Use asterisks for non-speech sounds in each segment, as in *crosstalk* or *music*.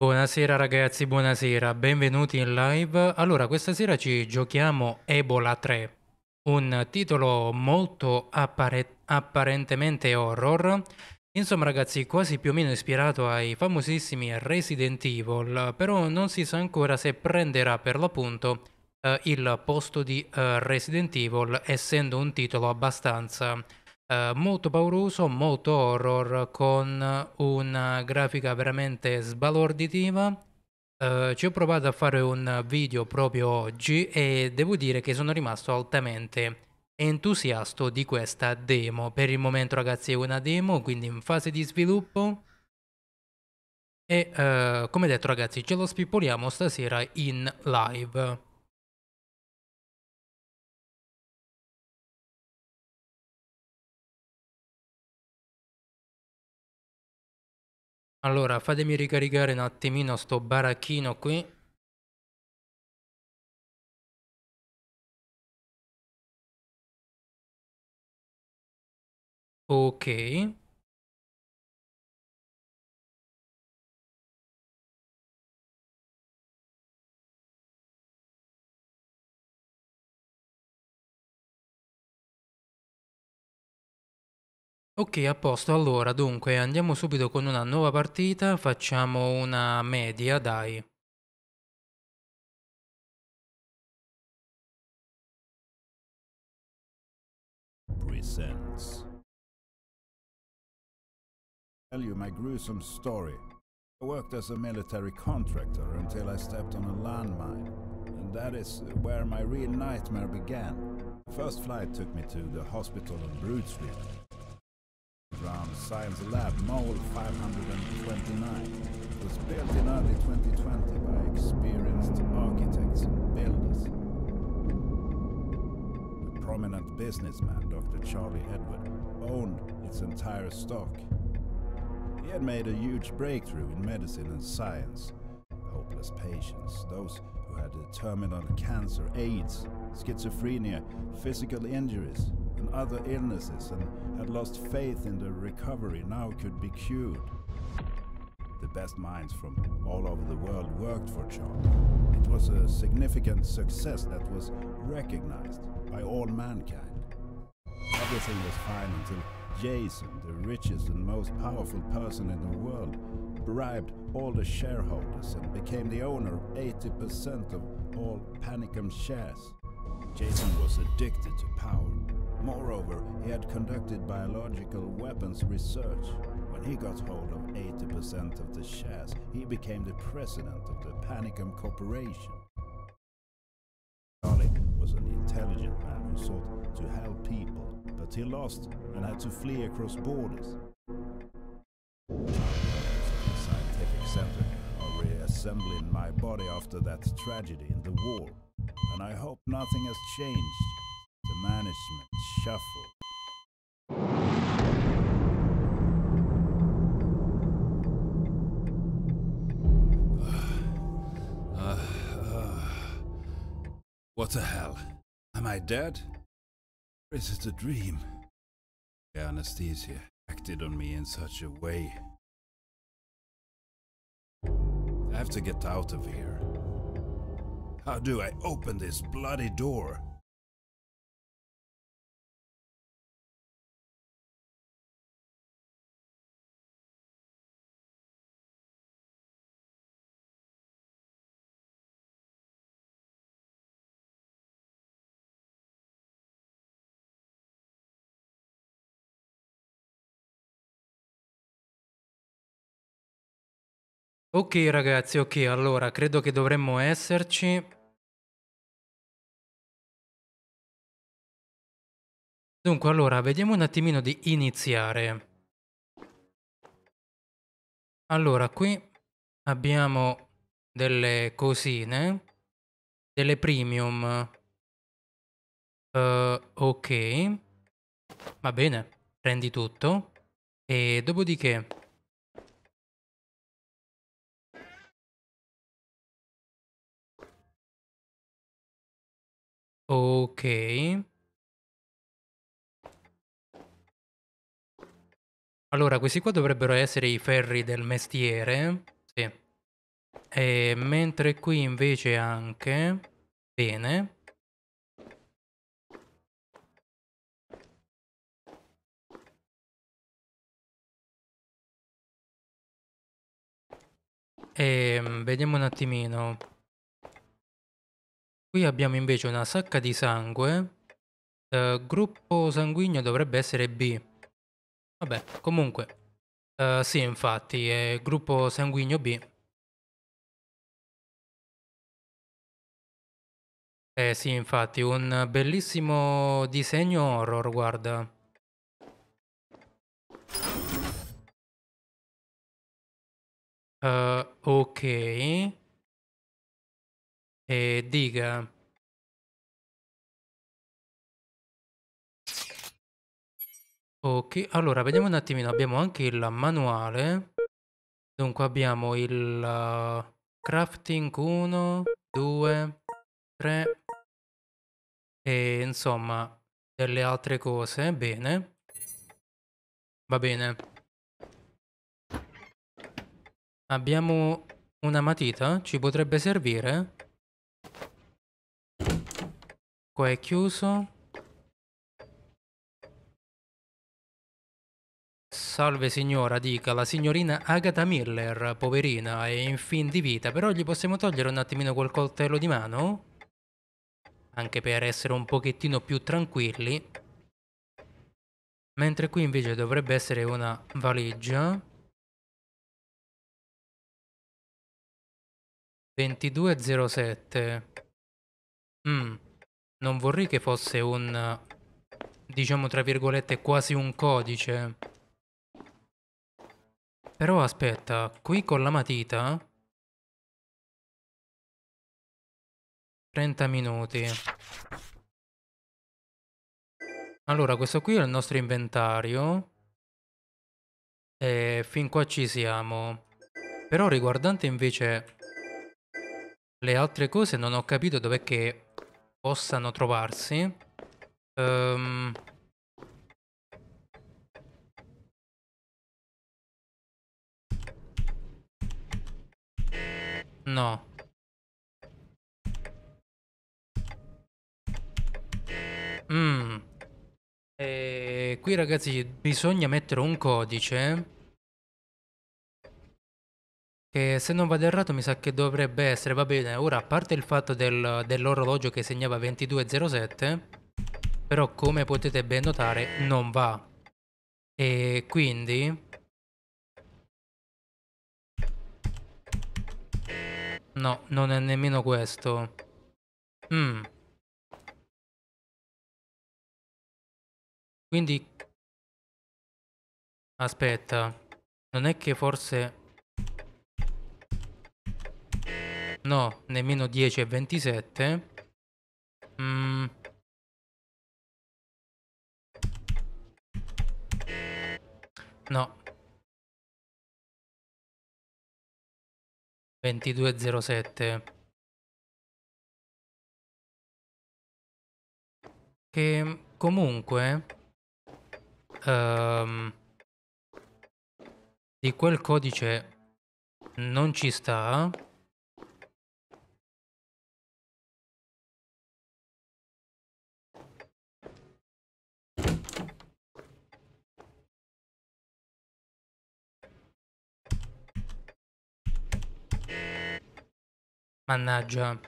Buonasera ragazzi, buonasera, benvenuti in live. Allora, questa sera ci giochiamo Ebola 3, un titolo molto appare- apparentemente horror. Insomma ragazzi, quasi più o meno ispirato ai famosissimi Resident Evil, però non si sa ancora se prenderà per l'appunto eh, il posto di eh, Resident Evil, essendo un titolo abbastanza eh, molto pauroso, molto horror, con una grafica veramente sbalorditiva. Eh, ci ho provato a fare un video proprio oggi e devo dire che sono rimasto altamente entusiasto di questa demo. Per il momento ragazzi è una demo, quindi in fase di sviluppo. E eh, come detto ragazzi ce lo spippoliamo stasera in live. Allora, fatemi ricaricare un attimino sto baracchino qui. Ok. Ok, a posto. Allora, dunque, andiamo subito con una nuova partita, facciamo una media, dai. Presents. Tell you my gruesome story. I worked as a military contractor until I stepped on a landmine, and that is where my real nightmare began. The first flight took me to the hospital on Brood Street. Ground Science Lab Mole 529 was built in early 2020 by experienced architects and builders. The prominent businessman Dr. Charlie Edward owned its entire stock. He had made a huge breakthrough in medicine and science. hopeless patients, those who had terminal cancer, AIDS, schizophrenia, physical injuries, and other illnesses and had lost faith in the recovery now could be cured. The best minds from all over the world worked for Charles. It was a significant success that was recognized by all mankind. Everything was fine until Jason, the richest and most powerful person in the world, bribed all the shareholders and became the owner of 80% of all Panicum shares. Jason was addicted to power Moreover, he had conducted biological weapons research. When he got hold of 80% of the shares, he became the president of the Panicum Corporation. Charlie was an intelligent man who sought to help people, but he lost and had to flee across borders. The scientific center are reassembling my body after that tragedy in the war, and I hope nothing has changed. The management shuffle. Uh, uh, uh. what the hell? Am I dead? Or is it a dream? The anesthesia acted on me in such a way. I have to get out of here. How do I open this bloody door? Ok ragazzi, ok, allora credo che dovremmo esserci. Dunque, allora, vediamo un attimino di iniziare. Allora, qui abbiamo delle cosine, delle premium. Uh, ok, va bene, prendi tutto. E dopodiché Ok. Allora, questi qua dovrebbero essere i ferri del mestiere. Sì. E mentre qui invece anche... Bene. E ehm, vediamo un attimino. Qui abbiamo invece una sacca di sangue. Eh, gruppo sanguigno dovrebbe essere B. Vabbè, comunque. Eh, sì, infatti, è gruppo sanguigno B. Eh sì, infatti, un bellissimo disegno horror, guarda. Uh, ok. E diga... Ok, allora vediamo un attimino, abbiamo anche il manuale. Dunque abbiamo il uh, crafting 1, 2, 3 e insomma delle altre cose, bene. Va bene. Abbiamo una matita, ci potrebbe servire? Qua è chiuso. Salve signora, dica, la signorina Agatha Miller, poverina, è in fin di vita, però gli possiamo togliere un attimino quel coltello di mano? Anche per essere un pochettino più tranquilli. Mentre qui invece dovrebbe essere una valigia. 2207. Mmm. Non vorrei che fosse un, diciamo tra virgolette, quasi un codice. Però aspetta, qui con la matita... 30 minuti. Allora, questo qui è il nostro inventario. E fin qua ci siamo. Però riguardante invece le altre cose non ho capito dov'è che possano trovarsi. Um, no. Mm. E eh, qui ragazzi bisogna mettere un codice che se non vado errato mi sa che dovrebbe essere, va bene, ora a parte il fatto del, dell'orologio che segnava 2207, però come potete ben notare non va. E quindi... No, non è nemmeno questo. Mm. Quindi... Aspetta, non è che forse... No, nemmeno 10 e 27. Mm. No. 2207. Che comunque... Um, di quel codice non ci sta Mannaggia.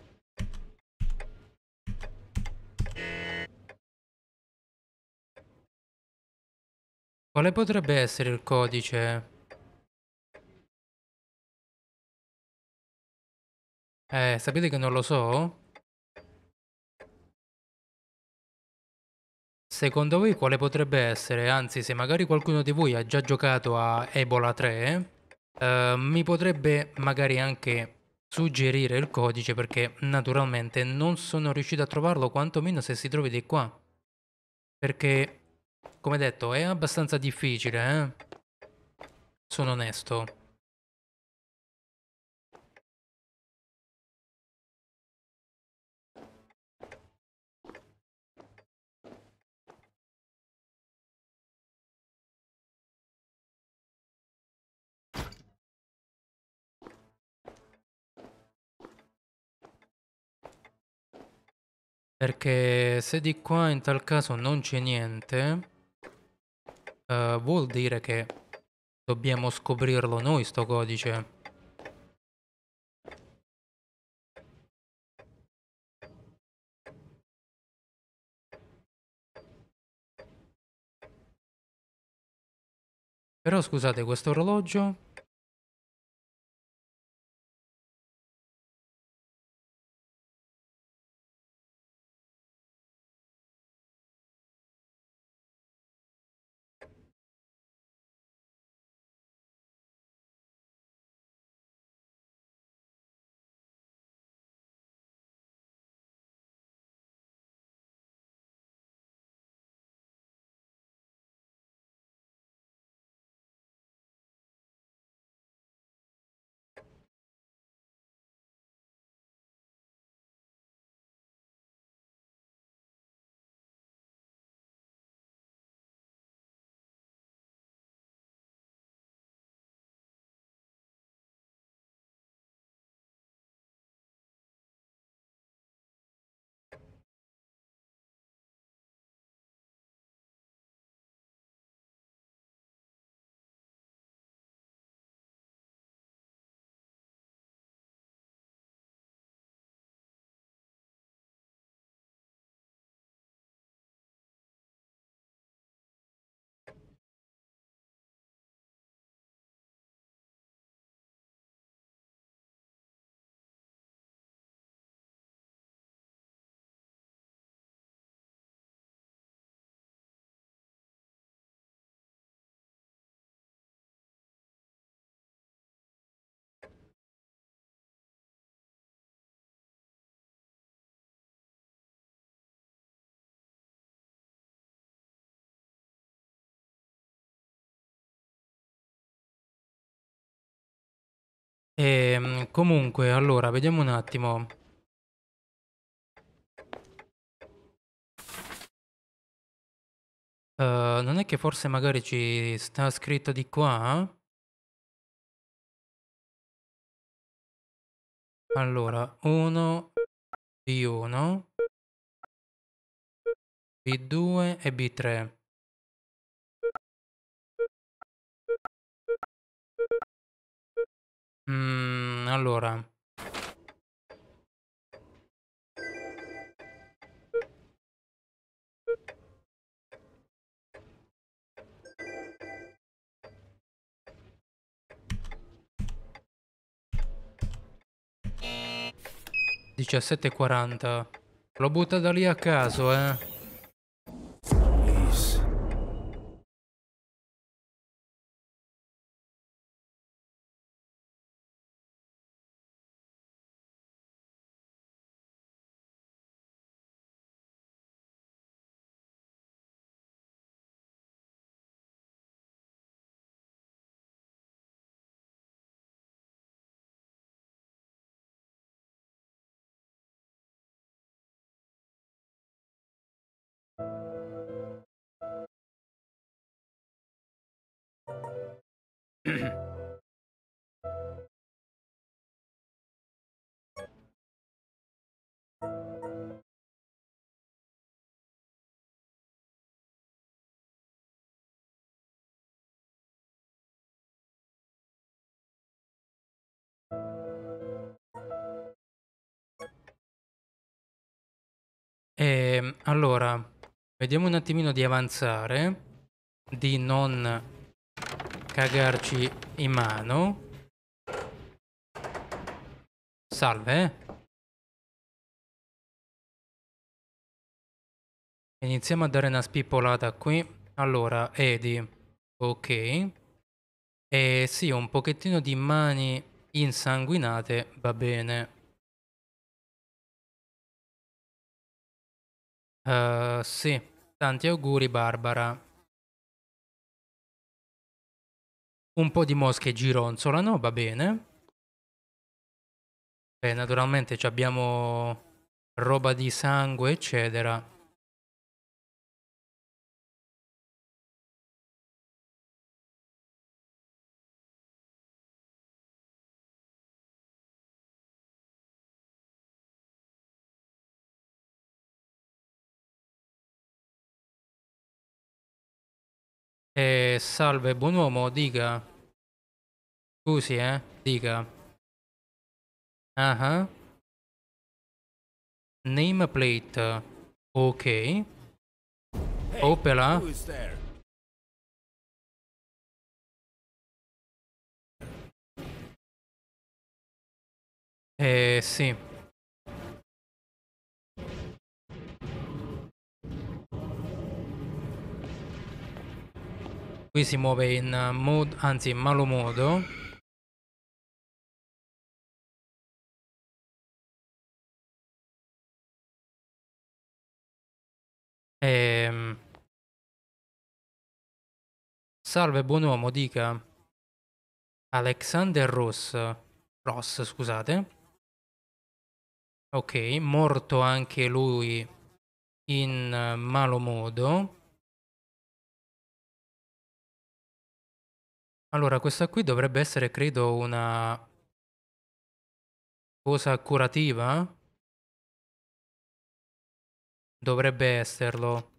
Quale potrebbe essere il codice? Eh, sapete che non lo so? Secondo voi quale potrebbe essere? Anzi, se magari qualcuno di voi ha già giocato a Ebola 3, eh, mi potrebbe magari anche suggerire il codice perché naturalmente non sono riuscito a trovarlo quantomeno se si trovi di qua perché come detto è abbastanza difficile eh? sono onesto Perché se di qua in tal caso non c'è niente, eh, vuol dire che dobbiamo scoprirlo noi sto codice. Però scusate, questo orologio E, ehm, comunque, allora, vediamo un attimo. Uh, non è che forse magari ci sta scritto di qua? Allora, 1, B1, B2 e B3. Mm, allora. Diciassette quaranta. L'ho buttata lì a caso, eh. E, ehm, allora, vediamo un attimino di avanzare, di non cagarci in mano. Salve. Iniziamo a dare una spippolata qui. Allora, Edi. Ok. E eh, sì, un pochettino di mani insanguinate va bene. Ehm, sì, tanti auguri Barbara. Un po' di mosche gironzolano, va bene. Beh, naturalmente abbiamo roba di sangue, eccetera. salve, buon uomo, dica. Scusi, eh, dica. Ah, uh -huh. Ah. Name plate. Ok. Hey, Opela. Eh, sì. Qui si muove in mood, anzi in malo modo. E... Ehm. Salve buon uomo, dica. Alexander Ross. Ross, scusate. Ok, morto anche lui in eh, malo modo. Allora, questa qui dovrebbe essere, credo, una cosa curativa. Dovrebbe esserlo.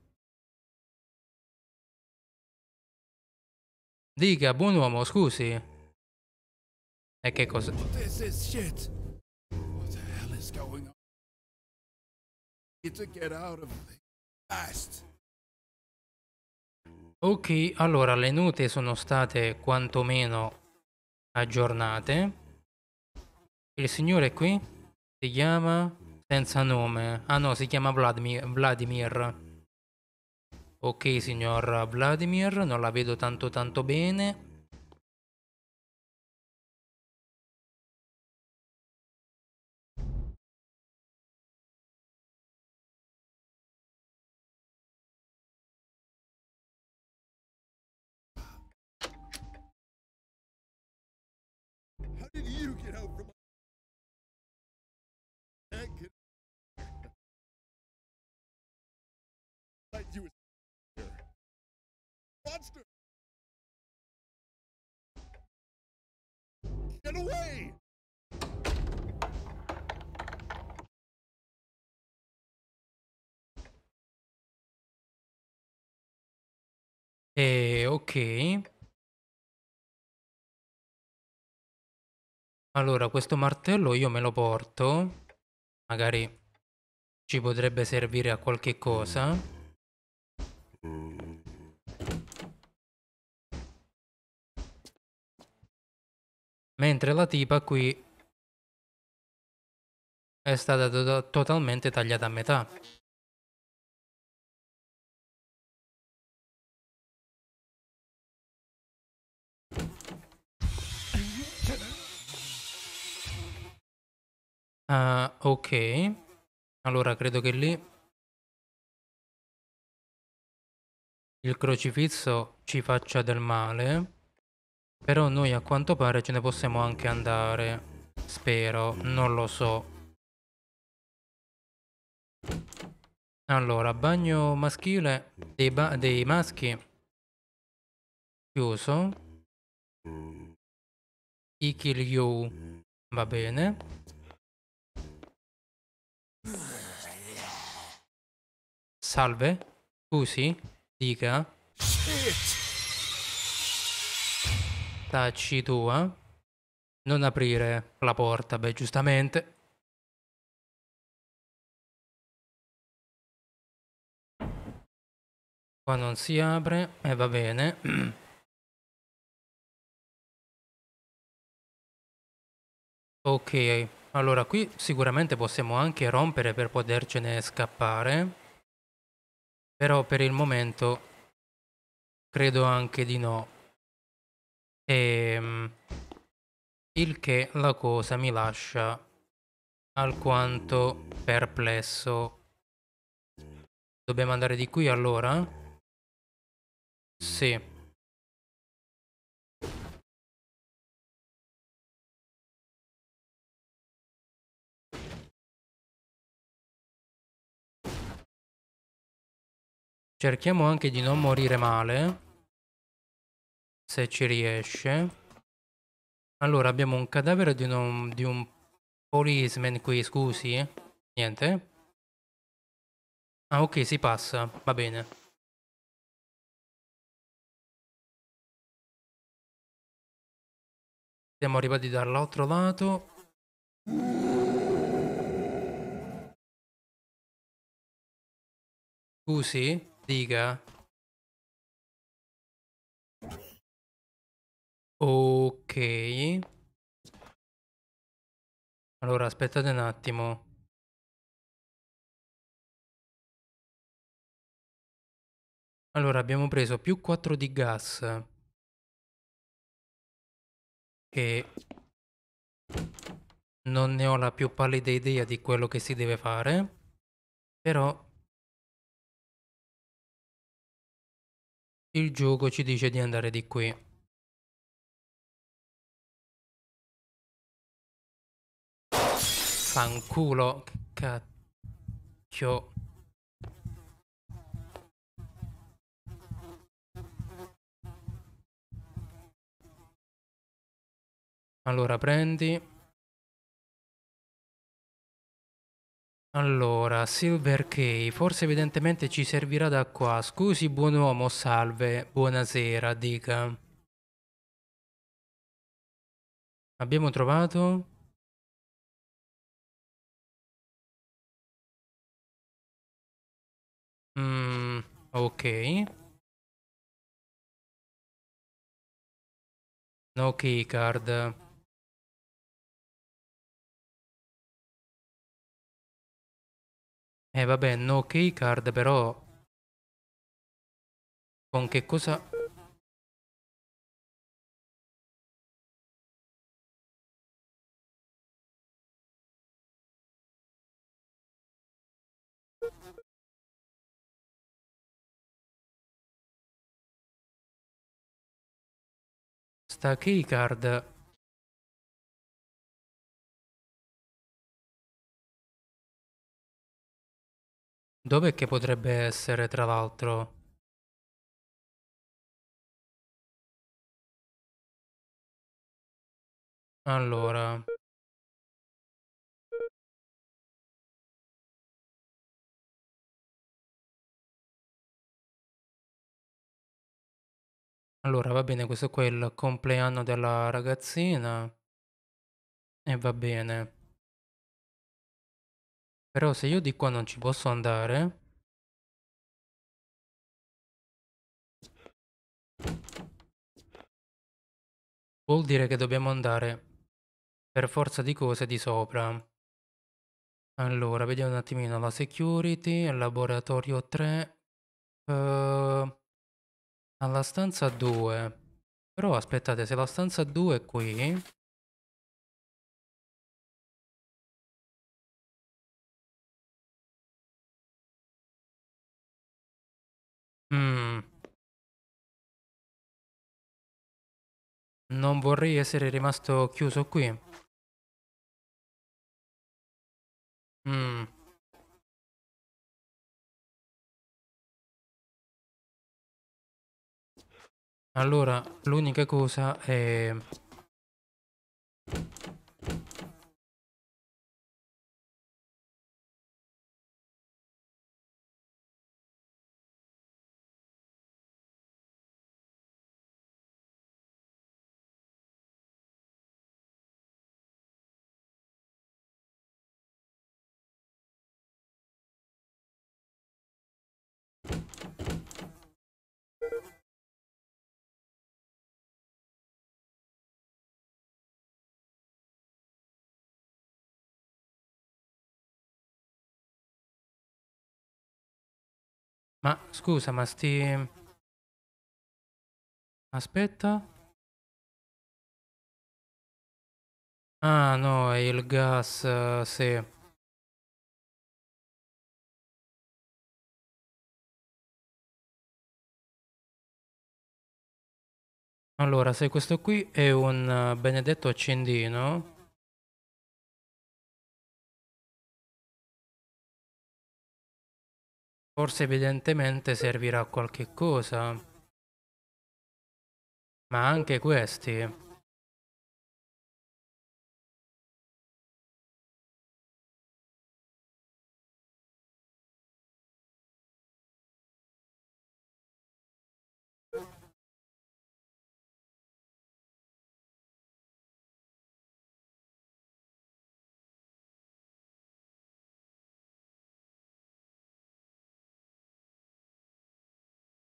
Dica, buon uomo, scusi. E che cosa? Get to get out of things fast. Ok, allora le note sono state quantomeno aggiornate. Il signore qui si chiama senza nome. Ah no, si chiama Vladimir. Vladimir. Ok, signor Vladimir, non la vedo tanto tanto bene. monster! Get away! Eh, ok. Allora, questo martello io me lo porto. Magari ci potrebbe servire a qualche cosa. Mm. Mentre la tipa qui è stata to totalmente tagliata a metà. Uh, ok, allora credo che lì il crocifisso ci faccia del male. Però noi a quanto pare ce ne possiamo anche andare. Spero, non lo so. Allora, bagno maschile dei, ba dei maschi. Chiuso. you. Va bene. Salve. Scusi, dica. Shit. Tacci tu, eh? Non aprire la porta, beh, giustamente. Qua non si apre, e eh, va bene. *clears throat* Ok, allora qui sicuramente possiamo anche rompere per potercene scappare. Però per il momento credo anche di no. E, ehm, il che la cosa mi lascia alquanto perplesso. Dobbiamo andare di qui allora? Sì. Cerchiamo anche di non morire male se ci riesce. Allora, abbiamo un cadavere di, uno, di un policeman qui, scusi. Niente. Ah, ok, si passa. Va bene. Siamo arrivati dall'altro lato. Scusi, dica. Ok. Allora, aspettate un attimo. Allora, abbiamo preso più 4 di gas. Che non ne ho la più pallida idea di quello che si deve fare. Però il gioco ci dice di andare di qui. Fanculo cacchio. Allora, prendi. Allora, Silver Key forse evidentemente ci servirà da qua. Scusi, buon uomo, salve. Buonasera, dica. Abbiamo trovato... Mm, ok. No keycard. Eh vabbè, no keycard però... Con che cosa... questa keycard Dov'è che potrebbe essere, tra l'altro? Allora... Allora, va bene, questo qua è il compleanno della ragazzina. E va bene. Però se io di qua non ci posso andare... Vuol dire che dobbiamo andare per forza di cose di sopra. Allora, vediamo un attimino la security, laboratorio 3. Uh, eh, alla stanza 2. Però aspettate, se la stanza 2 è qui... Mm. Non vorrei essere rimasto chiuso qui. Mm. Allora, l'unica cosa è... Ma scusa, ma sti... Aspetta. Ah no, è il gas, uh, sì. Allora, se questo qui è un uh, benedetto accendino... Forse evidentemente servirà a qualche cosa. Ma anche questi.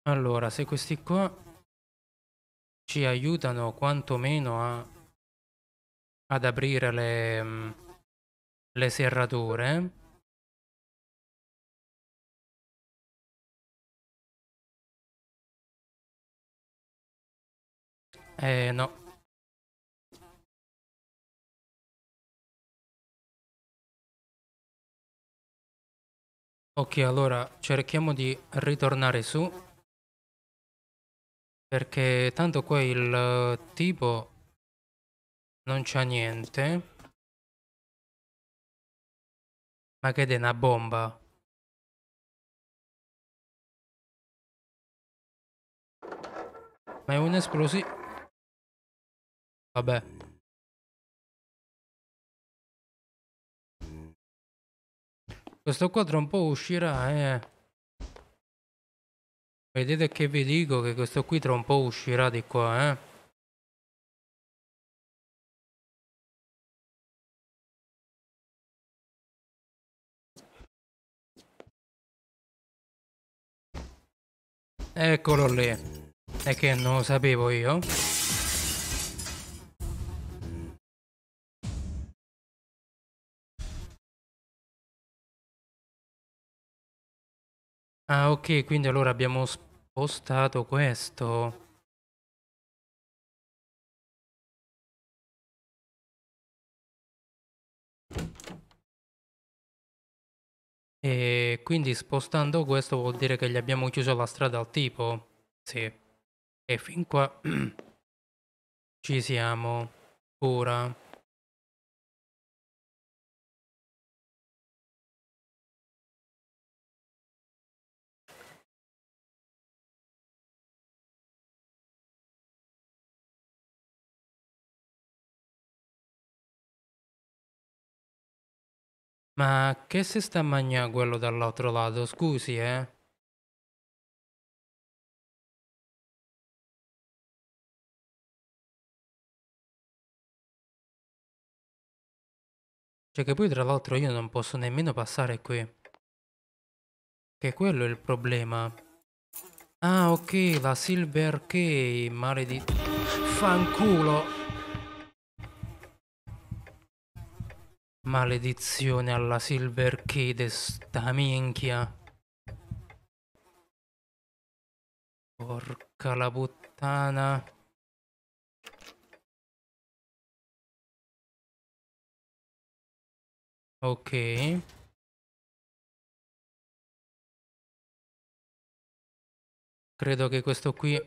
Allora, se questi qua ci aiutano quantomeno a, ad aprire le, mm, le serrature, Eh no. Ok, allora cerchiamo di ritornare su perché tanto quel eh, tipo non c'ha niente. Ma che è una bomba? Ma è un esplosivo. Vabbè. Questo qua tra un po' uscirà, eh. Vedete che vi dico che questo qui tra un po' uscirà di qua, eh? Eccolo lì. E che non lo sapevo io. Ah, okay, quindi allora abbiamo spostato questo. E quindi spostando questo vuol dire che gli abbiamo chiuso la strada al tipo. Sì. E fin qua *clears throat* ci siamo. Ora. Ma che se sta a mangiare quello dall'altro lato, scusi, eh? Cioè che poi tra l'altro io non posso nemmeno passare qui. Che quello è il problema. Ah, ok, la Silver Key, maledì... Fanculo! Maledizione alla Silver Key de sta minchia. Porca la puttana. Ok. Credo che questo qui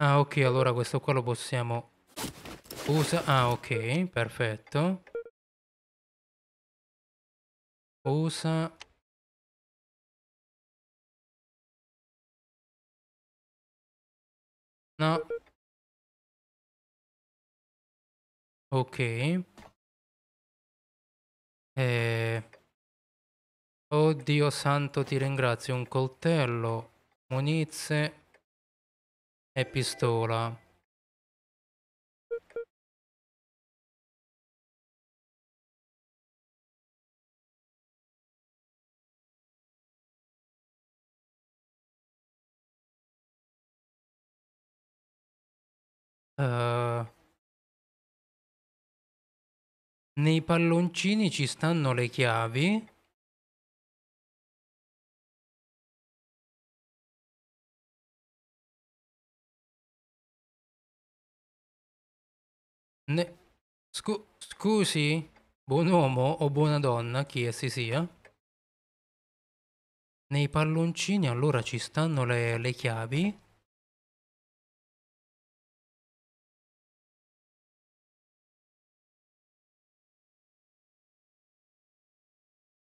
Ah, ok, allora questo qua lo possiamo usare. Ah, ok, perfetto. Usa. No. Ok. Eh. Oddio santo, ti ringrazio. Un coltello, munizie. E pistola. Uh, nei palloncini ci stanno le chiavi. Ne... Scu- scusi, buon uomo o buona donna, chi essi sia? Nei palloncini allora ci stanno le, le chiavi.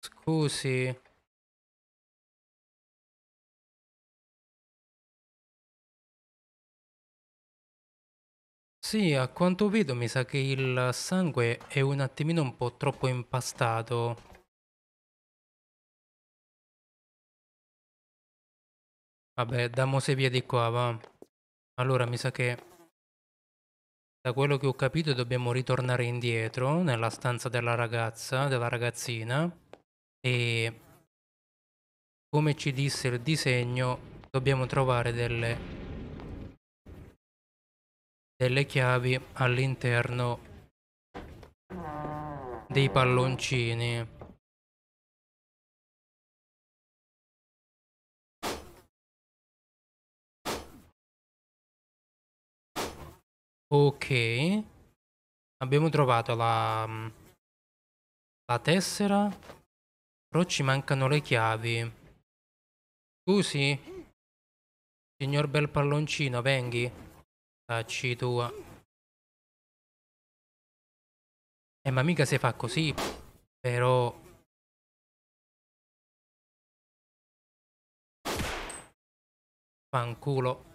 Scusi, Sì, a quanto vedo mi sa che il sangue è un attimino un po' troppo impastato. Vabbè, dammose via di qua, va. Allora, mi sa che da quello che ho capito dobbiamo ritornare indietro nella stanza della ragazza, della ragazzina e come ci disse il disegno dobbiamo trovare delle delle chiavi all'interno dei palloncini. Ok, abbiamo trovato la, la tessera, però ci mancano le chiavi. Scusi, signor bel palloncino, venghi. Tacci tua. Eh, ma mica se fa così, però... Fanculo.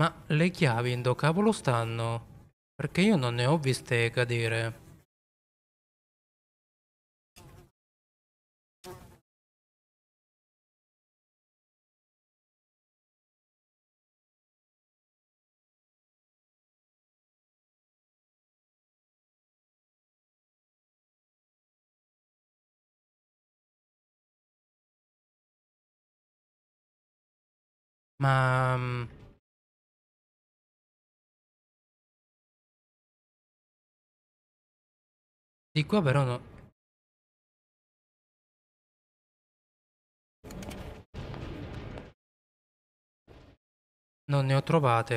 Ma le chiavi in do cavolo stanno? Perché io non ne ho viste cadere. Ma... Mm, Di qua però no. Non ne ho trovate.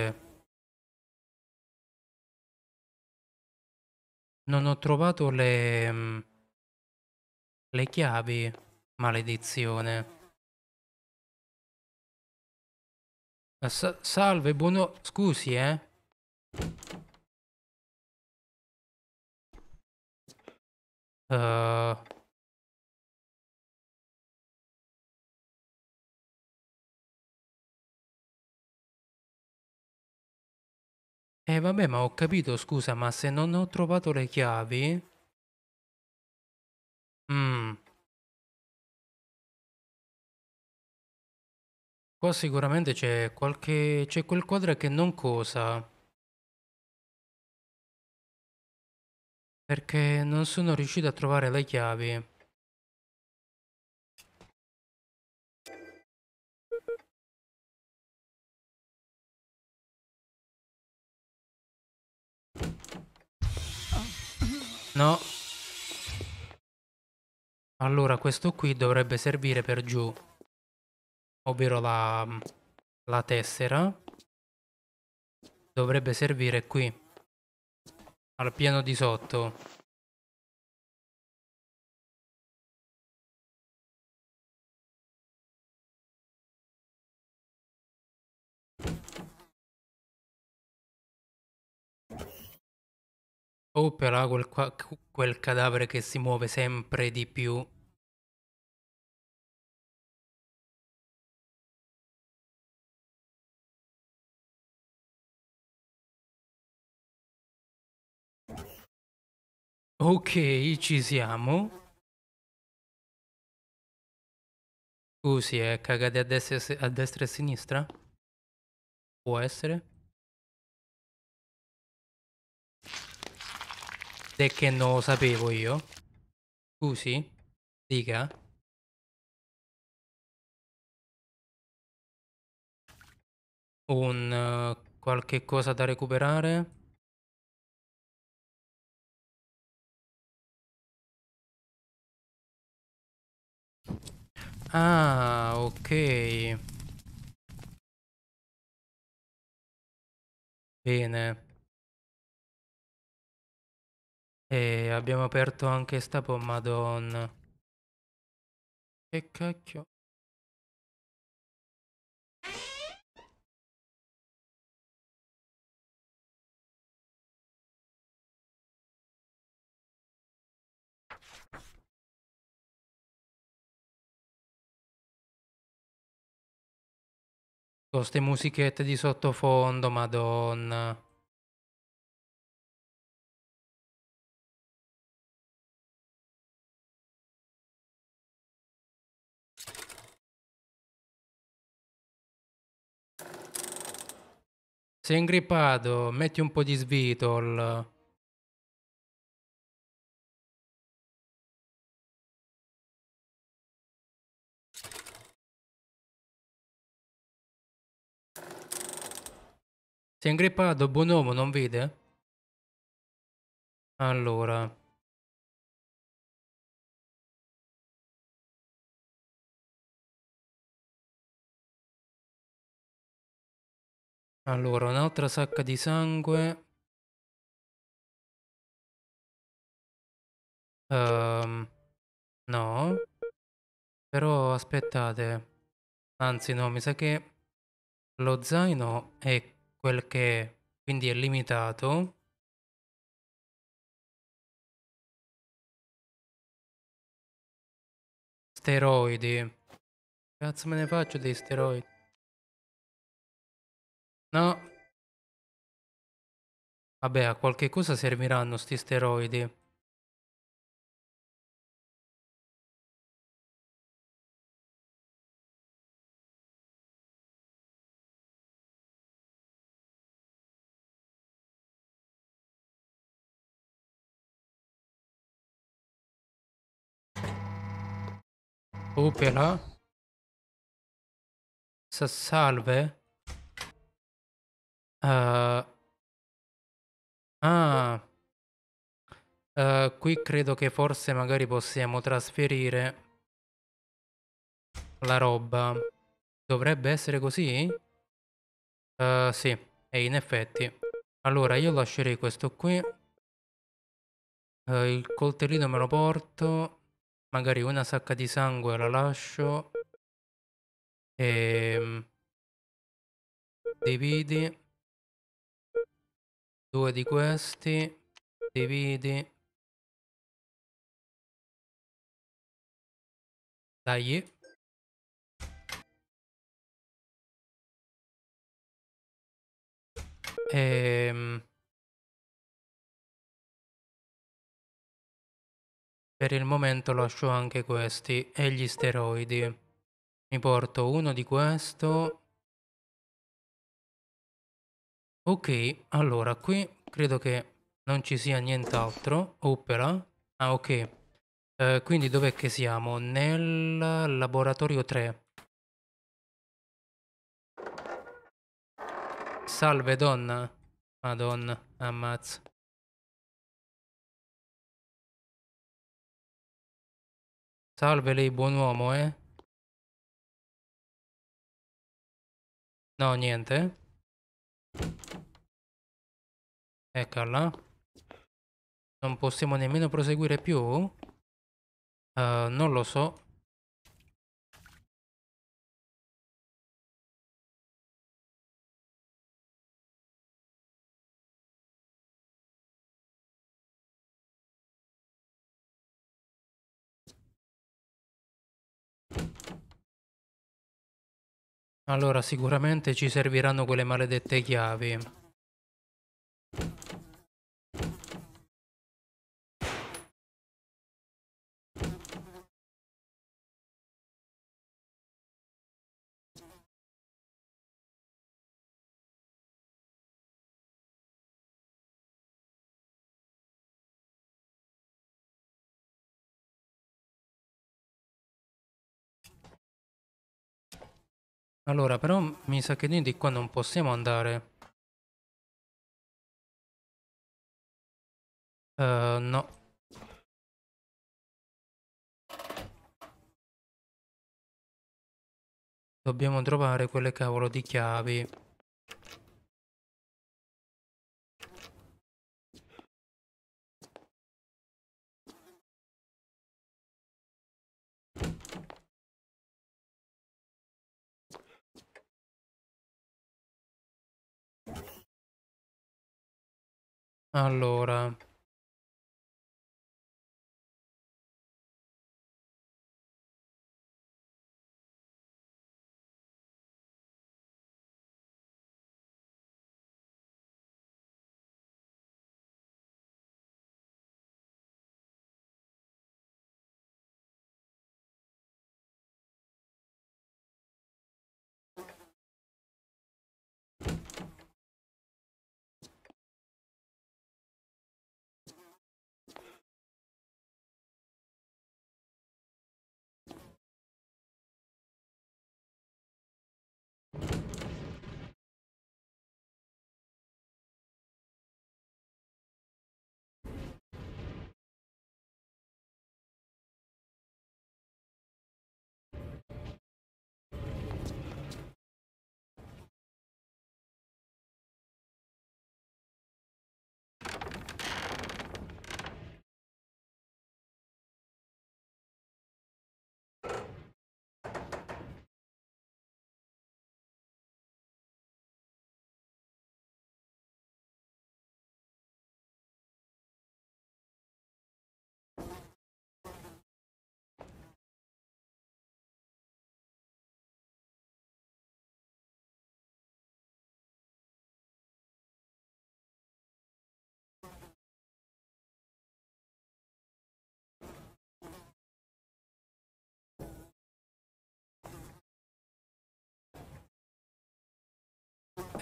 Non ho trovato le... Mm, le chiavi. Maledizione. S salve, buono... Scusi, eh. Ehm Eh vabbè, ma ho capito scusa, ma se non ho trovato le chiavi Mh. Mm. Qua sicuramente c'è qualche c'è quel quadro che non cosa. perché non sono riuscito a trovare le chiavi. No. Allora, questo qui dovrebbe servire per giù. Ovvero la, la tessera. Dovrebbe servire qui al piano di sotto. Oh però quel, quel cadavere che si muove sempre di più. Ok, ci siamo. Scusi, è eh, cagate a destra, a destra e a sinistra? Può essere? E che non lo sapevo io. Scusi? Dica? Un... Uh, qualche cosa da recuperare? Ah, ok. Bene. E abbiamo aperto anche sta pommadonna. Che cacchio. queste musichette di sottofondo, madonna. Sei ingrippato, metti un po' di svitol. Si è ingrippato, buon uomo, non vede? Allora... Allora, un'altra sacca di sangue. Um, no. Però aspettate. Anzi no, mi sa che lo zaino è quel che quindi è limitato. Steroidi. Cazzo me ne faccio dei steroidi. No. Vabbè, a qualche cosa serviranno sti steroidi. opera. salve. Uh, ah. Uh, qui credo che forse magari possiamo trasferire la roba. Dovrebbe essere così? Uh, sì, e in effetti. Allora, io lascerei questo qui. Uh, il coltellino me lo porto. Magari una sacca di sangue la lascio. E... Ehm, dividi. Due di questi. Dividi. Dai. Ehm... Per il momento lascio anche questi e gli steroidi. Mi porto uno di questo. Ok, allora qui credo che non ci sia nient'altro. Opera. Ah, ok. Eh, quindi dov'è che siamo? Nel laboratorio 3. Salve donna. Madonna, ammazza. Salve lei, buon uomo, eh? No, niente. Eccola. Non possiamo nemmeno proseguire più? Uh, non lo so. Allora, sicuramente ci serviranno quelle maledette chiavi. Allora, però mi sa che noi di qua non possiamo andare. Uh, no. Dobbiamo trovare quelle cavolo di chiavi. Allora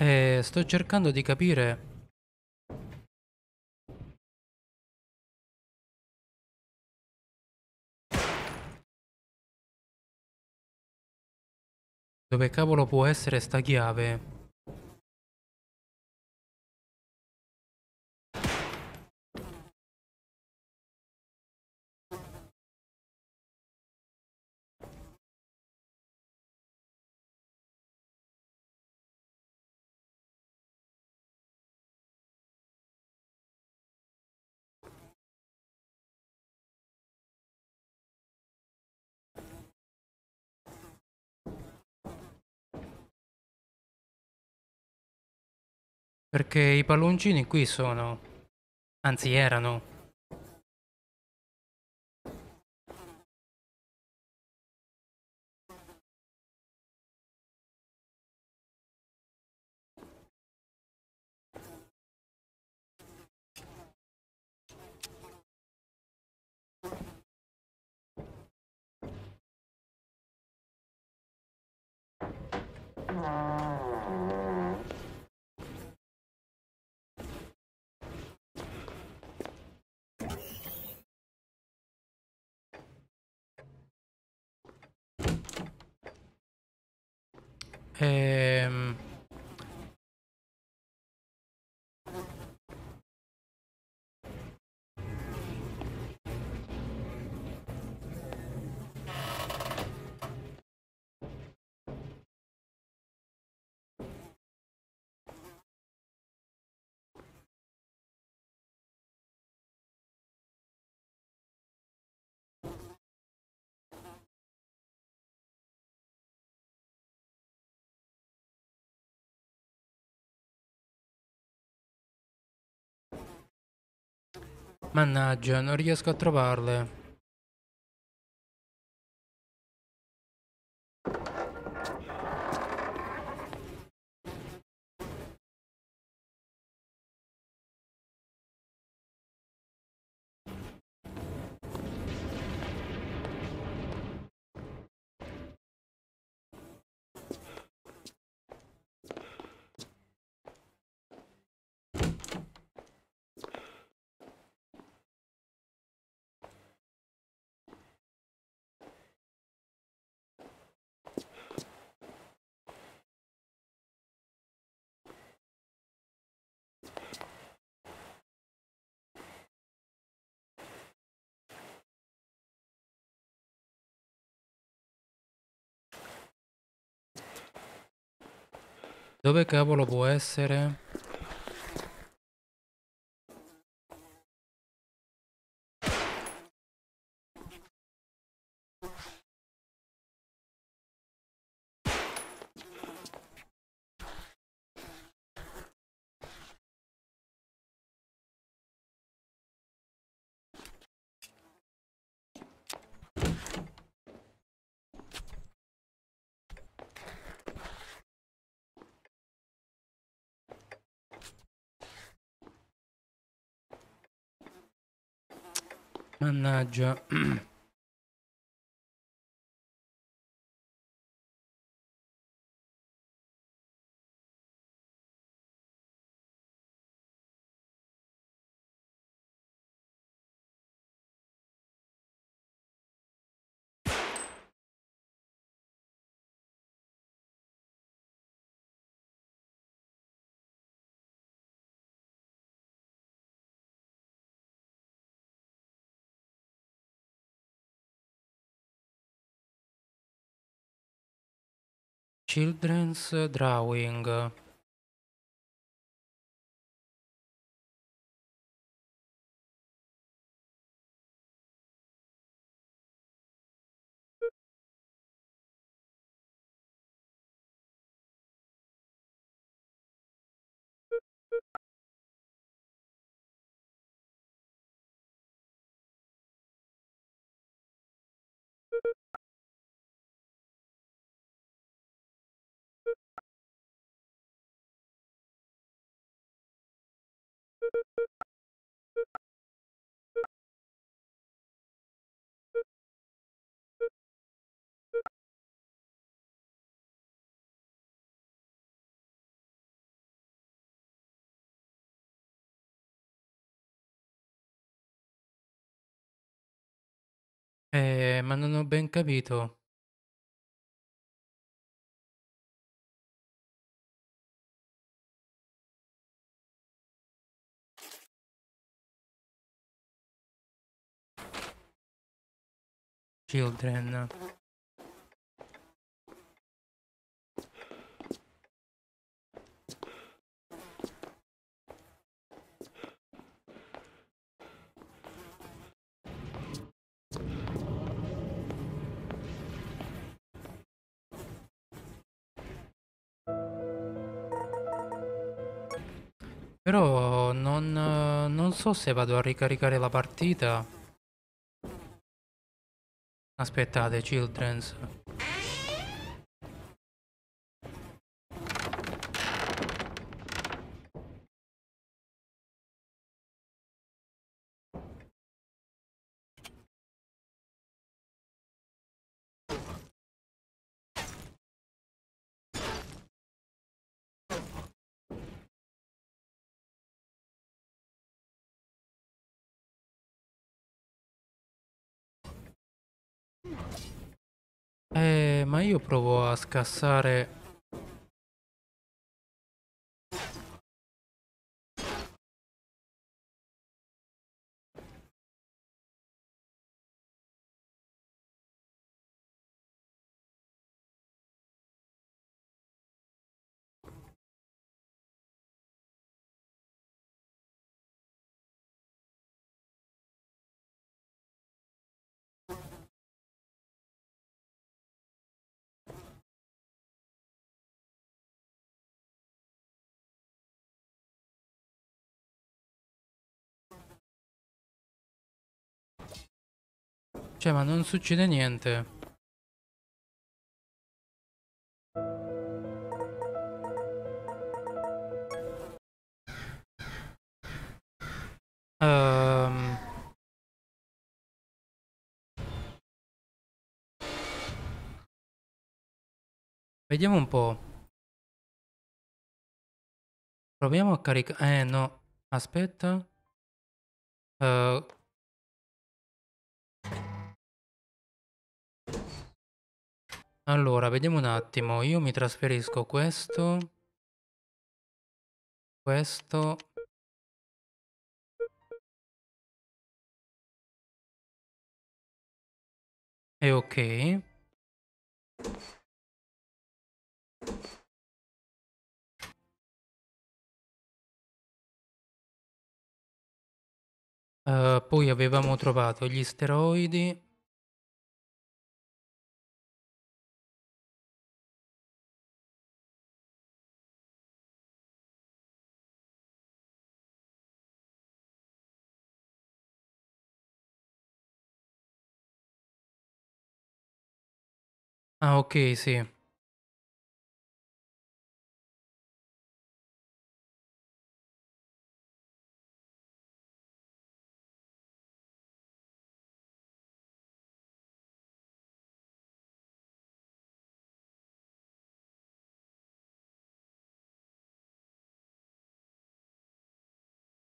Eh, sto cercando di capire... Dove cavolo può essere sta chiave? Perché i palloncini qui sono, anzi erano, Aww. えー Mannaggia, non riesco a trovarle. Dove cavolo può essere? Mannaggia. *clears throat* Children's Drawing Eh, ma non ho ben capito. Children. Però non, eh, non so se vado a ricaricare la partita. Aspettate children's io provo a scassare Cioè, ma non succede niente. Um. Vediamo un po'. Proviamo a caricare... Eh, no. Aspetta. Uh, Allora, vediamo un attimo. Io mi trasferisco questo. Questo. E ok. Uh, poi avevamo trovato gli steroidi. Ah, okay, sì.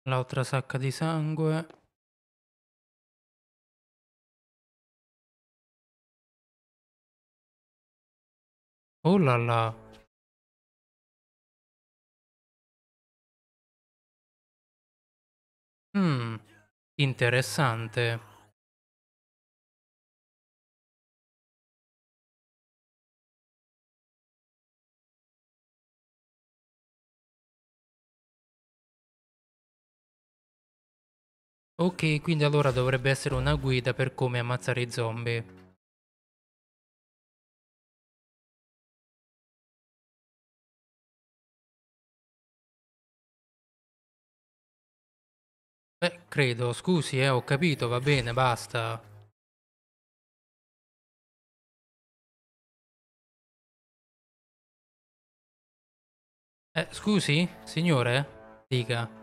L'altra sacca di sangue. Oh là là. Mm, interessante. Ok, quindi allora dovrebbe essere una guida per come ammazzare i zombie. Beh, credo, scusi, eh, ho capito, va bene, basta. Eh, scusi, signore? Dica.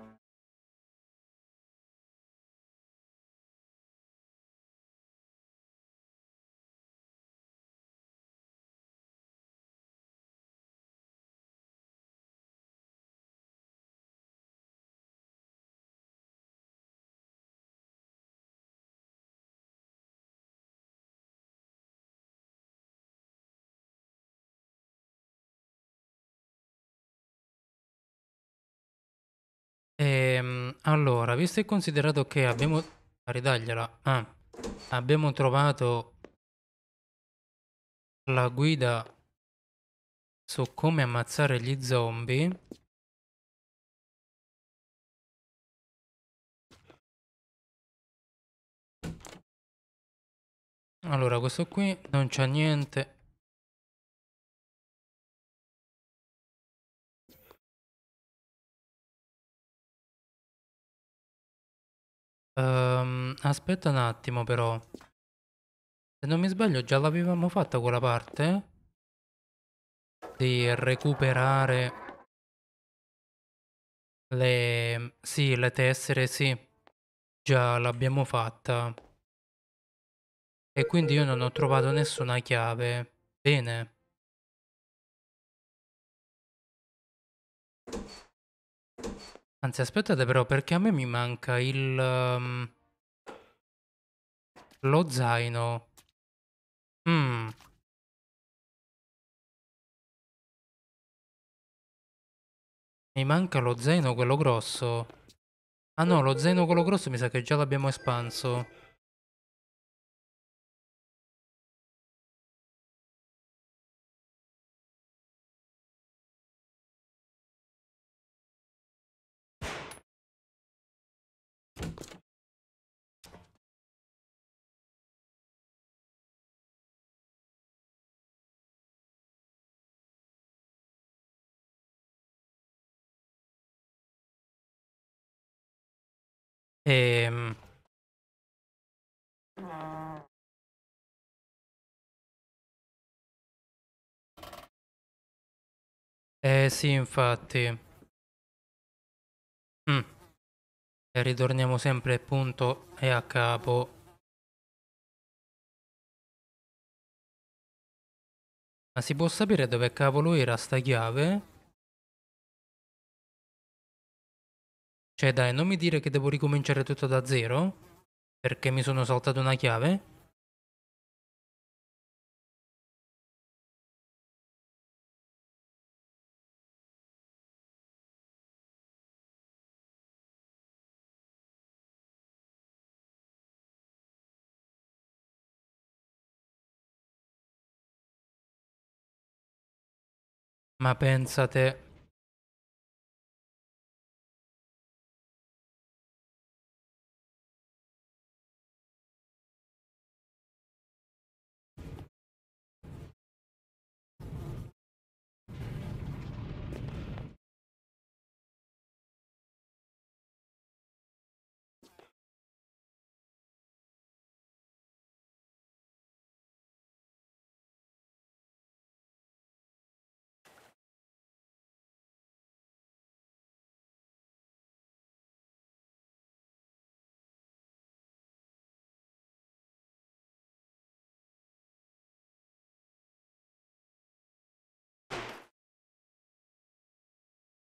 Allora, visto e considerato che abbiamo... ridagliela. Ah, abbiamo trovato la guida su come ammazzare gli zombie. Allora, questo qui non c'è niente. Ehm, aspetta un attimo però. Se non mi sbaglio già l'avevamo fatta quella parte? Di recuperare... Le... sì, le tessere sì. Già l'abbiamo fatta. E quindi io non ho trovato nessuna chiave. Bene. Anzi, aspettate però, perché a me mi manca il... Um, lo zaino. Mm. Mi manca lo zaino quello grosso. Ah no, lo zaino quello grosso mi sa che già l'abbiamo espanso. Eh, sì, infatti. Mm. E ritorniamo sempre punto e a capo. Ma si può sapere dove cavolo era sta chiave? Cioè dai, non mi dire che devo ricominciare tutto da zero? Perché mi sono saltato una chiave? Ma pensa te,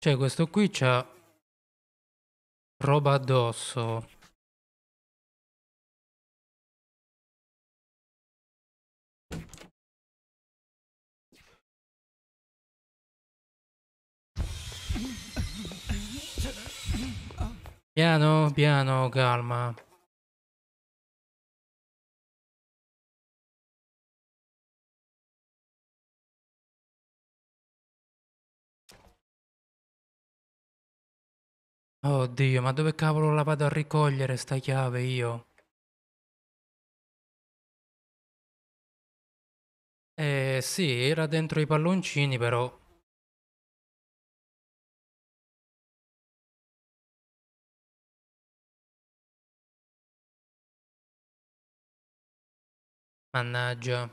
Cioè, questo qui c'ha roba addosso. Piano, piano, calma. Oddio, ma dove cavolo la vado a ricogliere sta chiave io? Eh sì, era dentro i palloncini però. Mannaggia.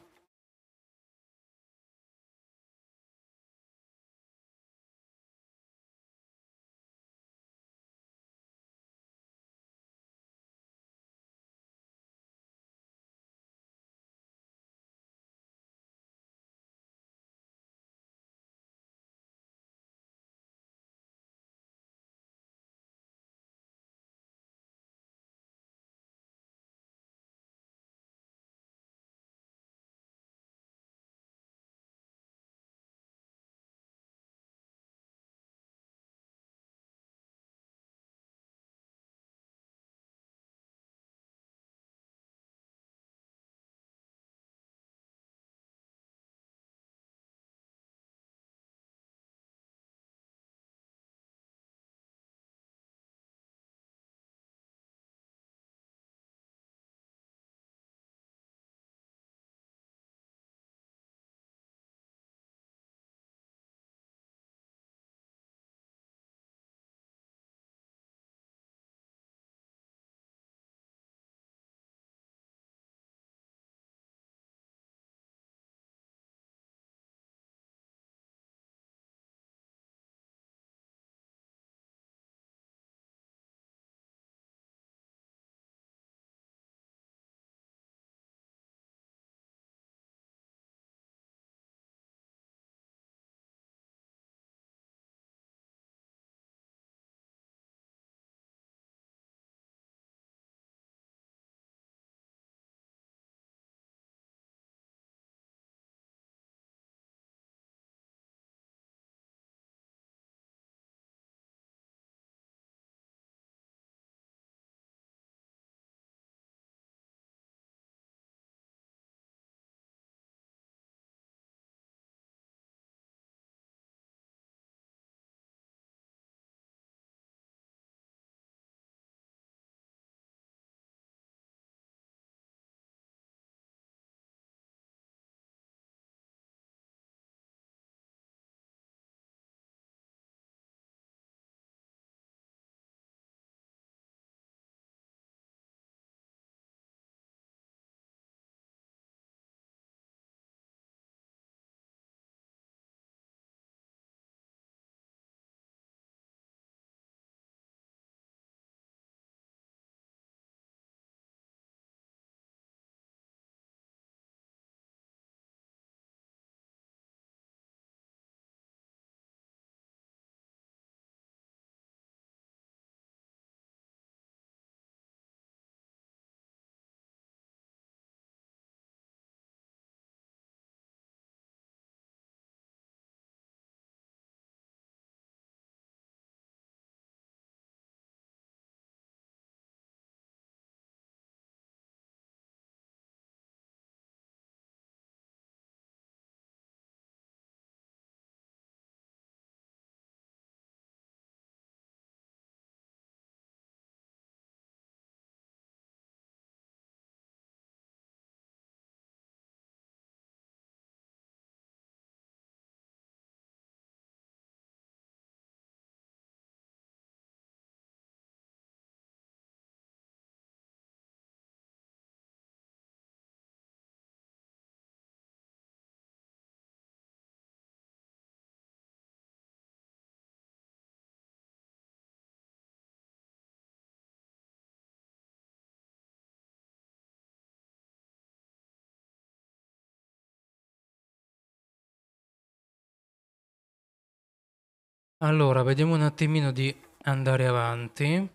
Allora, vediamo un attimino di andare avanti.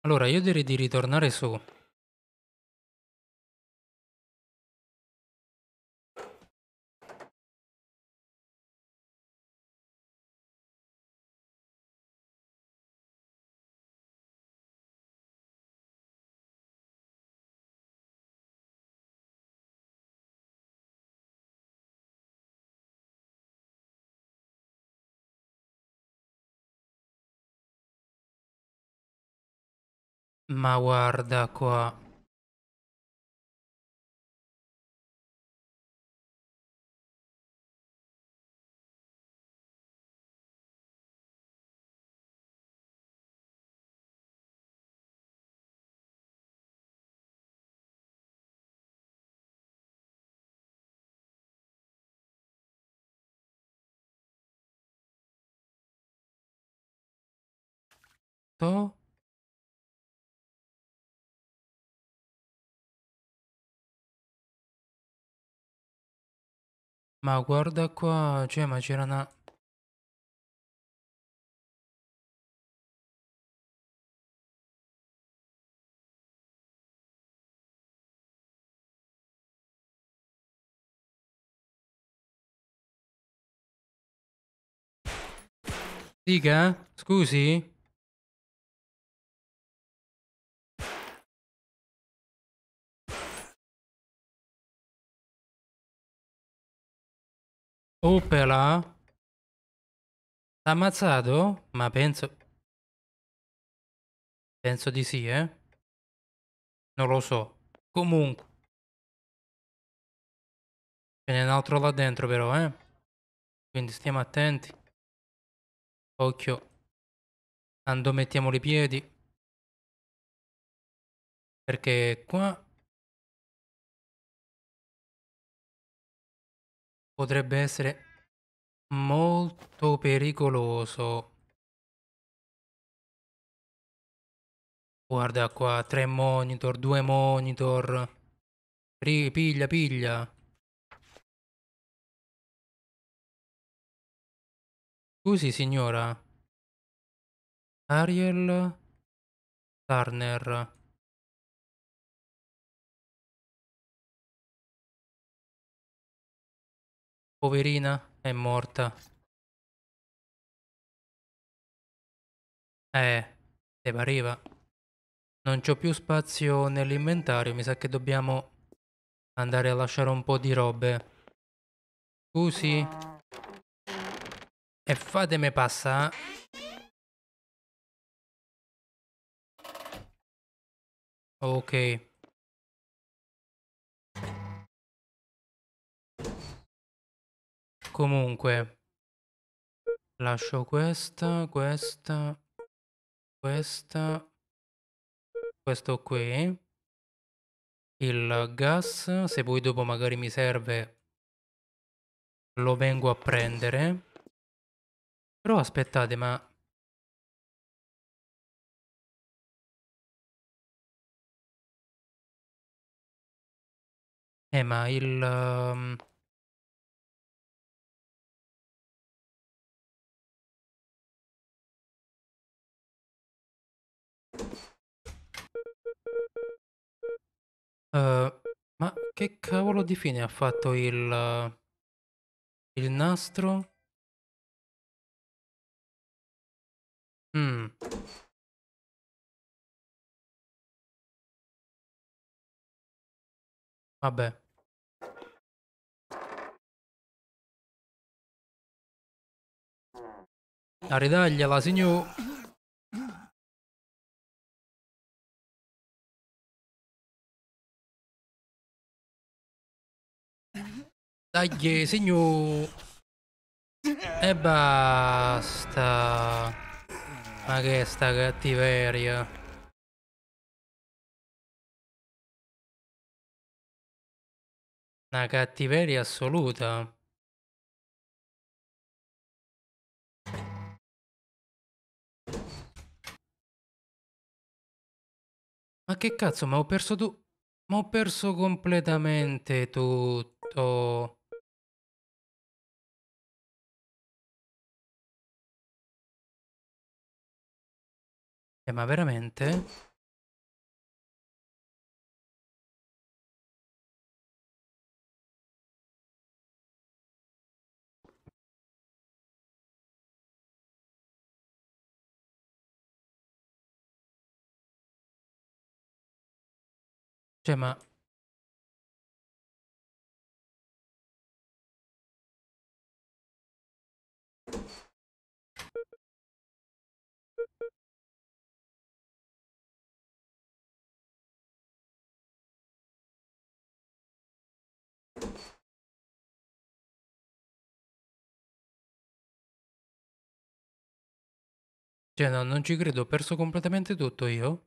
Allora, io direi di ritornare su. Ma guarda qua. To? Ma guarda qua, cioè ma c'era una... Dica, eh? scusi? Opela? L'ha ammazzato? Ma penso... Penso di sì, eh? Non lo so. Comunque. Ce n'è un altro là dentro però, eh? Quindi stiamo attenti. Occhio. Quando mettiamo i piedi. Perché qua Potrebbe essere molto pericoloso. Guarda qua, tre monitor, due monitor. piglia, piglia. Scusi signora. Ariel Turner. Poverina, è morta. Eh, se pareva. Non c'ho più spazio nell'inventario, mi sa che dobbiamo andare a lasciare un po' di robe. Scusi. E fatemi passare. Ok. Comunque, lascio questa, questa, questa, questo qui, il gas, se poi dopo magari mi serve lo vengo a prendere. Però aspettate, ma... Eh, ma il... Um... Uh, ma che cavolo di fine ha fatto il... Uh, il nastro? Mm. Vabbè. Arridagliela, signore! Dai, segno. E basta. Ma che sta cattiveria. Una cattiveria assoluta. Ma che cazzo, ma ho perso tu... Ma ho perso completamente tutto. Eh, ma veramente? Cioè, ma... Cioè, no, non ci credo, ho perso completamente tutto io.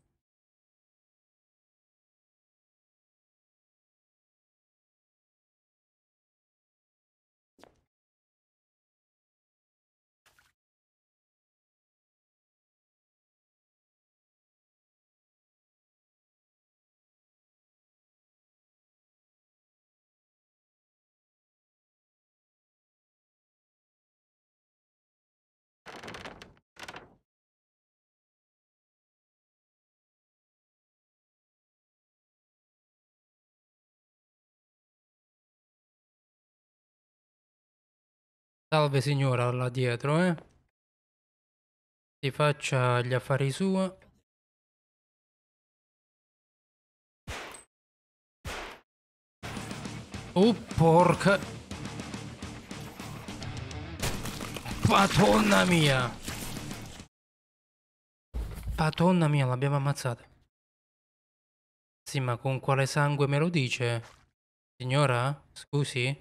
Salve signora là dietro, eh. Si faccia gli affari sua. Oh porca... Patonna mia! Patonna mia, l'abbiamo ammazzata. Sì, ma con quale sangue me lo dice? Signora? Scusi?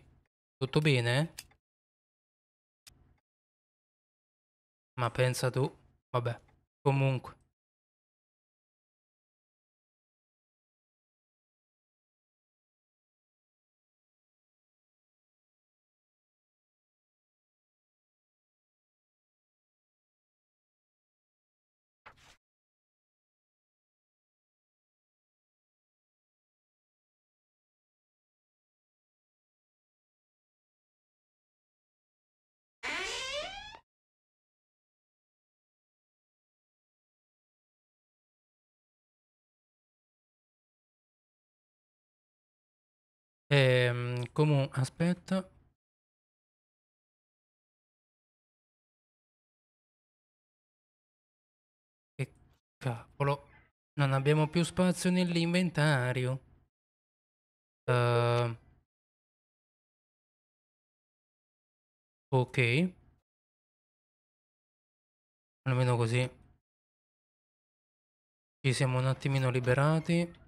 Tutto bene? Ma pensa tu. Vabbè, comunque. Ehm, comunque, aspetta. Che cavolo. Non abbiamo più spazio nell'inventario. Uh, ok. Almeno così. Ci siamo un attimino liberati.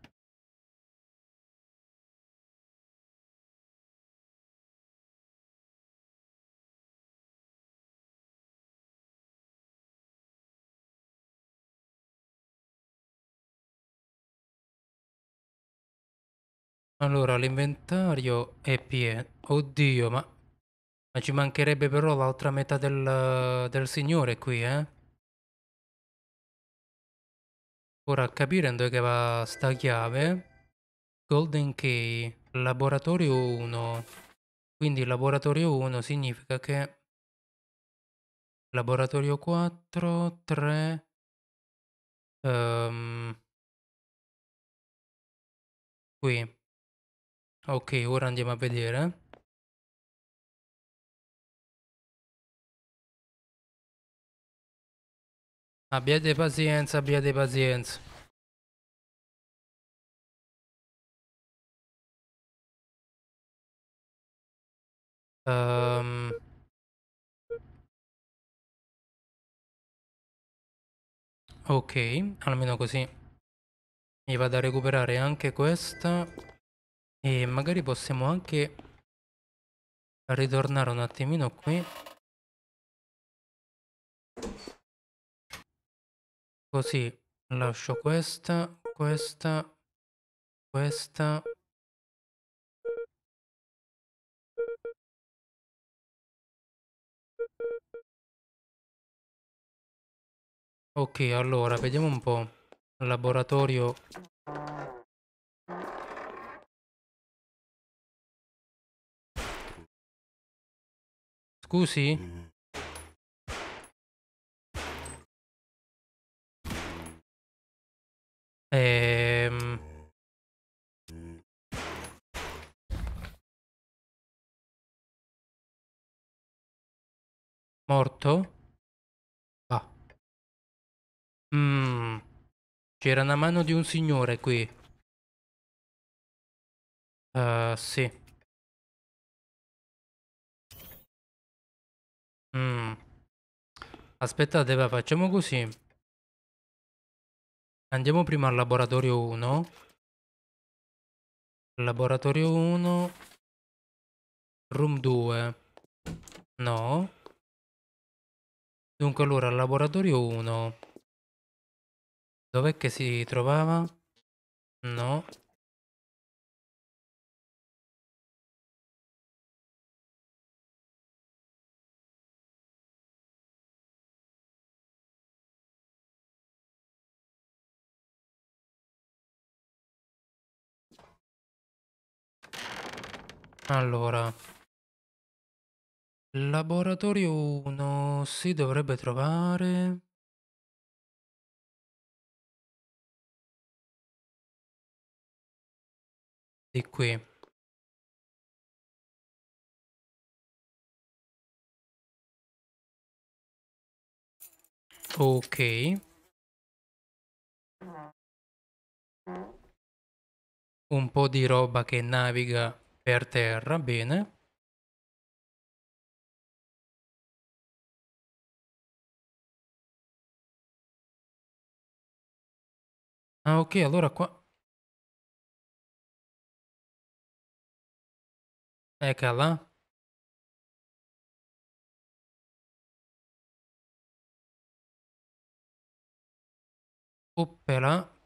Allora, l'inventario è pieno. Oddio, ma... ma ci mancherebbe però l'altra metà del, del signore qui, eh? Ora, capire dove va sta chiave. Golden Key, laboratorio 1. Quindi laboratorio 1 significa che... Laboratorio 4, 3... Um, qui. Ok, ora andiamo a vedere. Abbiate pazienza, abbiate pazienza. Um... Ok, almeno così mi vado a recuperare anche questa e magari possiamo anche ritornare un attimino qui. Così lascio questa, questa, questa. Ok, allora, vediamo un po'. Laboratorio Scusi? Mm. Ehm... Morto? Ah. Mm. C'era una mano di un signore qui. Uh, sì. Mh. Mm. Aspettate va, facciamo così. Andiamo prima al laboratorio 1. Laboratorio 1. Room 2. No. Dunque allora, al laboratorio 1. Dov'è che si trovava? No. Allora, laboratorio 1 si dovrebbe trovare... Di qui. Ok. Un po' di roba che naviga per terra, bene. Ah, ok, allora qua... Eccola. Oppela.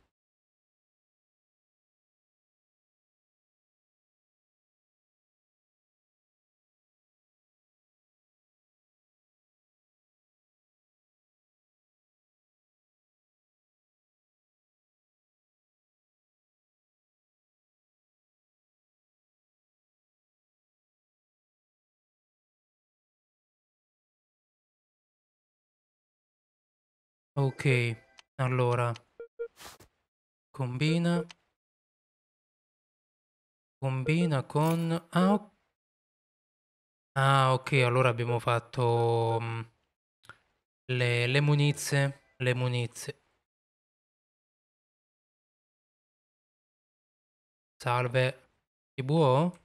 Ok, allora. Combina. Combina con... Ah, ok. Ah, ok, allora abbiamo fatto um, le, le munizie, le munizie. Salve, ti buo?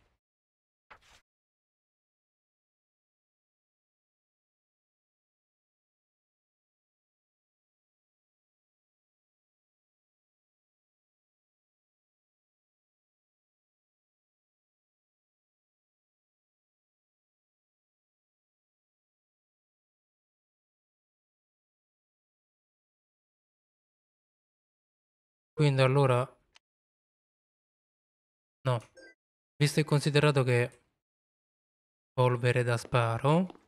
Quindi allora... No. Visto e considerato che... Polvere da sparo...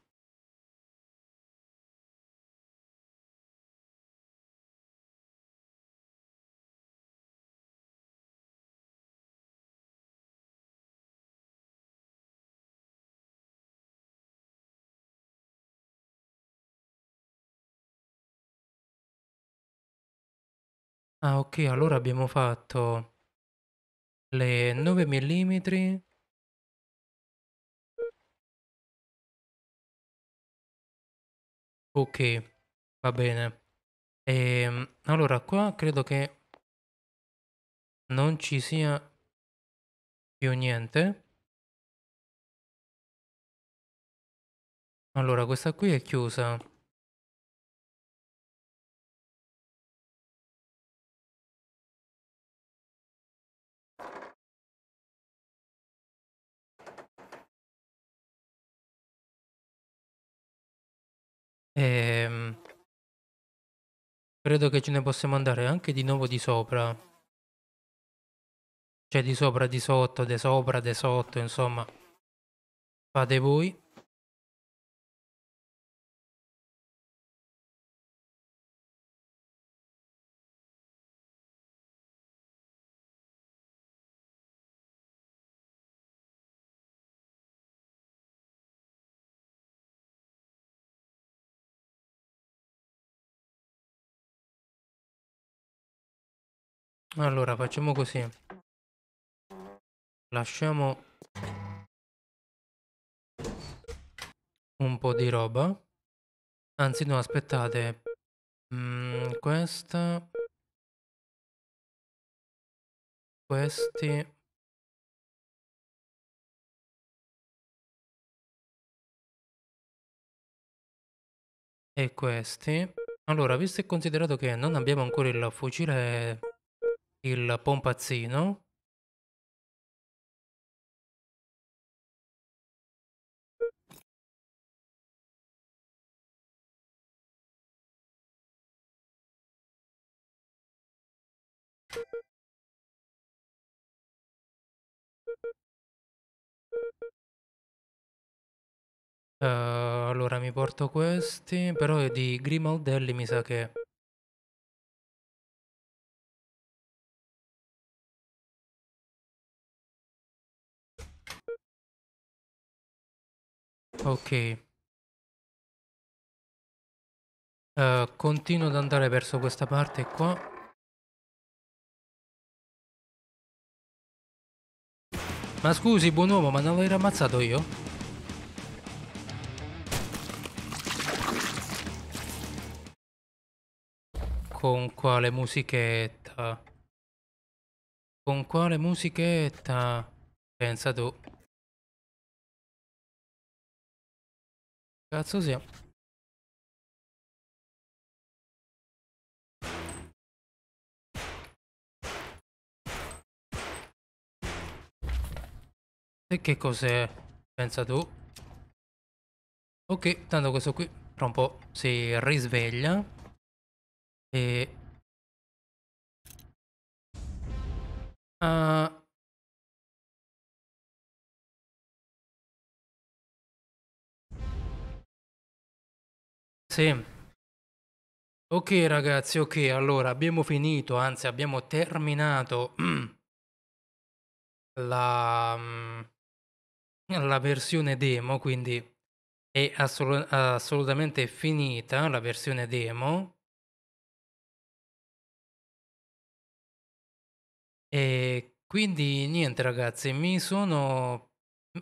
Ah ok, allora abbiamo fatto le 9 mm. Ok, va bene. E, ehm, allora qua credo che non ci sia più niente. Allora, questa qui è chiusa. credo che ce ne possiamo andare anche di nuovo di sopra. Cioè di sopra, di sotto, di sopra, di sotto, insomma. Fate voi. Allora, facciamo così. Lasciamo un po' di roba. Anzi, no, aspettate. Mm, questa. Questi. E questi. Allora, visto e considerato che non abbiamo ancora il fucile il pompazzino, Uh, allora mi porto questi, però è di Grimaldelli mi sa che Ok. Uh, continuo ad andare verso questa parte qua. Ma scusi, buon uomo, ma non l'hai ammazzato io? Con quale musichetta? Con quale musichetta? Pensa tu. Cazzo sia. E che cos'è? Pensa tu. Ok, tanto questo qui tra un po' si risveglia. E... Uh, Sì. Ok ragazzi, ok, allora abbiamo finito, anzi abbiamo terminato *clears throat* la, mm, la versione demo, quindi è assol assolutamente finita la versione demo. E quindi niente ragazzi, mi sono,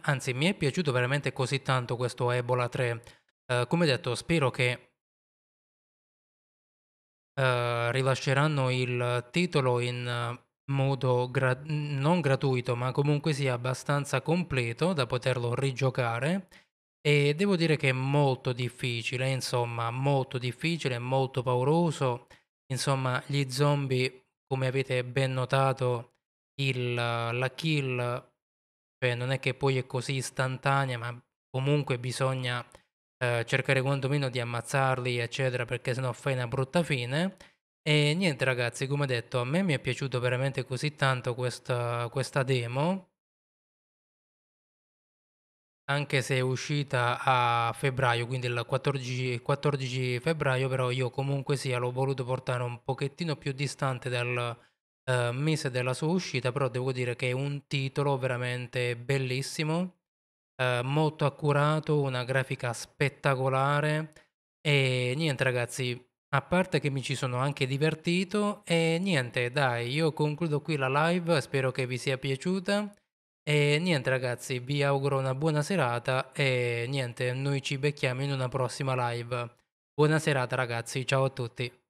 anzi mi è piaciuto veramente così tanto questo Ebola 3 Ehm, come detto, spero che eh, rilasceranno il titolo in modo gra- non gratuito, ma comunque sia abbastanza completo da poterlo rigiocare. E devo dire che è molto difficile, insomma, molto difficile, molto pauroso. Insomma, gli zombie, come avete ben notato, il, la kill, cioè non è che poi è così istantanea, ma comunque bisogna eh, cercare quantomeno di ammazzarli, eccetera, perché sennò fai una brutta fine. E niente ragazzi, come detto, a me mi è piaciuto veramente così tanto questa, questa demo, anche se è uscita a febbraio, quindi il 14, 14 febbraio, però io comunque sia l'ho voluto portare un pochettino più distante dal eh, mese della sua uscita, però devo dire che è un titolo veramente bellissimo eh, molto accurato, una grafica spettacolare e niente ragazzi, a parte che mi ci sono anche divertito e niente, dai, io concludo qui la live, spero che vi sia piaciuta e niente ragazzi, vi auguro una buona serata e niente, noi ci becchiamo in una prossima live. Buona serata ragazzi, ciao a tutti.